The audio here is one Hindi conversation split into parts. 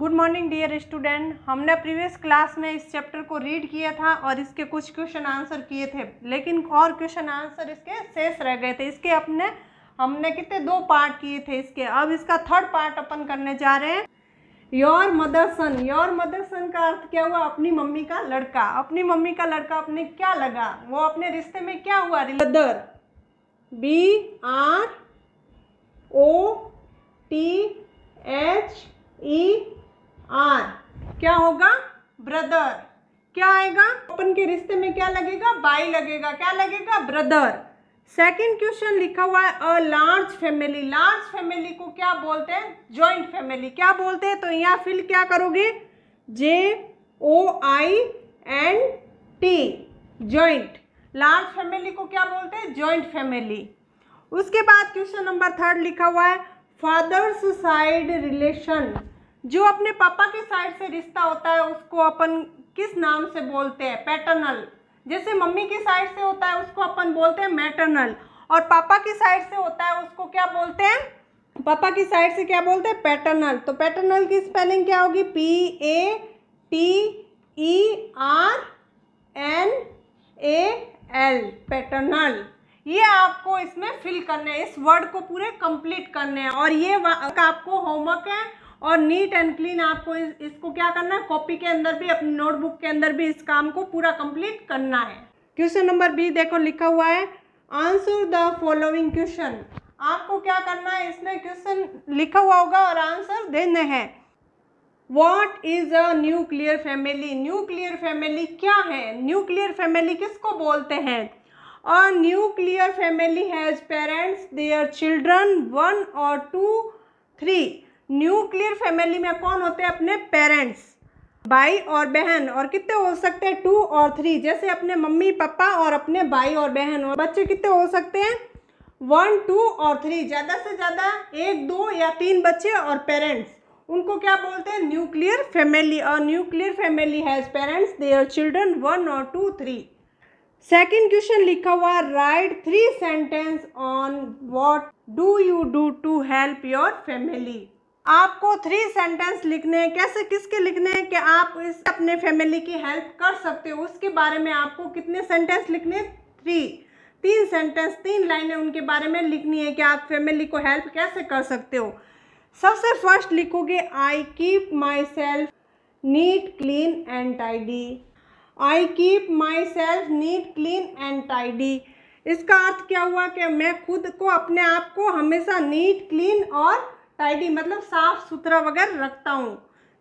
गुड मॉर्निंग डियर स्टूडेंट हमने प्रीवियस क्लास में इस चैप्टर को रीड किया था और इसके कुछ क्वेश्चन आंसर किए थे लेकिन और क्वेश्चन आंसर इसके शेष रह गए थे इसके अपने हमने कितने दो पार्ट किए थे इसके अब इसका थर्ड पार्ट अपन करने जा रहे हैं your mother son your mother son का अर्थ क्या हुआ अपनी मम्मी का लड़का अपनी मम्मी का लड़का अपने क्या लगा वो अपने रिश्ते में क्या हुआ mother B R O T H E R क्या होगा ब्रदर क्या आएगा अपन के रिश्ते में क्या लगेगा बाई लगेगा क्या लगेगा ब्रदर सेकंड क्वेश्चन लिखा हुआ है a large family large family को क्या बोलते हैं ज्वाइंट फैमिली क्या बोलते हैं तो यहाँ फिल क्या करोगे J O I N T joint large family को क्या बोलते हैं ज्वाइंट फैमिली उसके बाद क्वेश्चन नंबर थर्ड लिखा हुआ है फादर्स साइड रिलेशन जो अपने पापा के साइड से रिश्ता होता है उसको अपन किस नाम से बोलते हैं पैटर्नल जैसे मम्मी की साइड से होता है उसको अपन बोलते हैं मैटर्नल और पापा की साइड से होता है उसको क्या बोलते हैं पापा की साइड से क्या बोलते हैं पैटर्नल तो पैटर्नल की स्पेलिंग क्या होगी P A T E R N A L paternal ये आपको इसमें फिल करने है इस वर्ड को पूरे कंप्लीट करने हैं और ये आपको होमवर्क है और नीट एंड क्लीन आपको इस, इसको क्या करना है कॉपी के अंदर भी अपनी नोटबुक के अंदर भी इस काम को पूरा कंप्लीट करना है क्वेश्चन नंबर बी देखो लिखा हुआ है आंसर द फॉलोइंग क्वेश्चन आपको क्या करना है इसमें क्वेश्चन लिखा हुआ होगा और आंसर देने हैं what is a nuclear family nuclear family क्या है न्यूक्लियर फैमिली किसको बोलते हैं a nuclear family has parents their children one और टू थ्री न्यूक्लियर फैमिली में कौन होते हैं अपने पेरेंट्स भाई और बहन और कितने हो सकते हैं टू और थ्री जैसे अपने मम्मी पापा और अपने भाई और बहन और बच्चे कितने हो सकते हैं वन टू और थ्री ज़्यादा से ज़्यादा एक दो या तीन बच्चे और पेरेंट्स उनको क्या बोलते हैं न्यूक्लियर फैमिली और nuclear family has parents their children one और टू थ्री सेकेंड क्वेश्चन लिखा हुआ write three sentence on what do you do to help your family आपको थ्री सेंटेंस लिखने हैं कैसे किसके लिखने हैं कि आप इस अपने फैमिली की हेल्प कर सकते हो उसके बारे में आपको कितने सेंटेंस लिखने थ्री तीन सेंटेंस तीन लाइनें उनके बारे में लिखनी है कि आप फैमिली को हेल्प कैसे कर सकते हो सबसे फर्स्ट लिखोगे I keep my self neat clean and tidy I keep my self neat clean and tidy इसका अर्थ क्या हुआ कि मैं खुद को अपने आप को हमेशा नीट क्लीन और टाइडी मतलब साफ सुथरा वगैरह रखता हूँ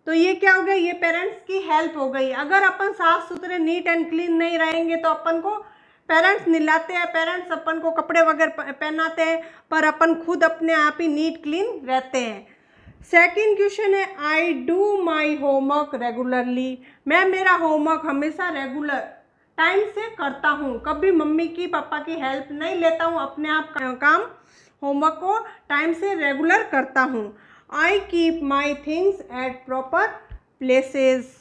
तो ये क्या हो गया ये पेरेंट्स की हेल्प हो गई अगर अपन साफ सुथरे नीट एंड क्लीन नहीं रहेंगे तो अपन को पेरेंट्स निलाते हैं पेरेंट्स अपन को कपड़े वगैरह पहनाते हैं पर अपन खुद अपने आप ही नीट क्लीन रहते हैं सेकंड क्वेश्चन है I do my homework regularly मैं मेरा होमवर्क हमेशा रेगुलर टाइम से करता हूँ कभी मम्मी की पापा की हेल्प नहीं लेता हूँ अपने आप काम होमवर्क को टाइम से रेगुलर करता हूँ I keep my things at proper places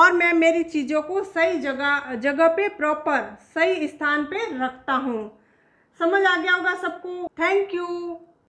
और मैं मेरी चीज़ों को सही जगह जगह पे प्रॉपर सही स्थान पे रखता हूँ समझ आ गया होगा सबको थैंक यू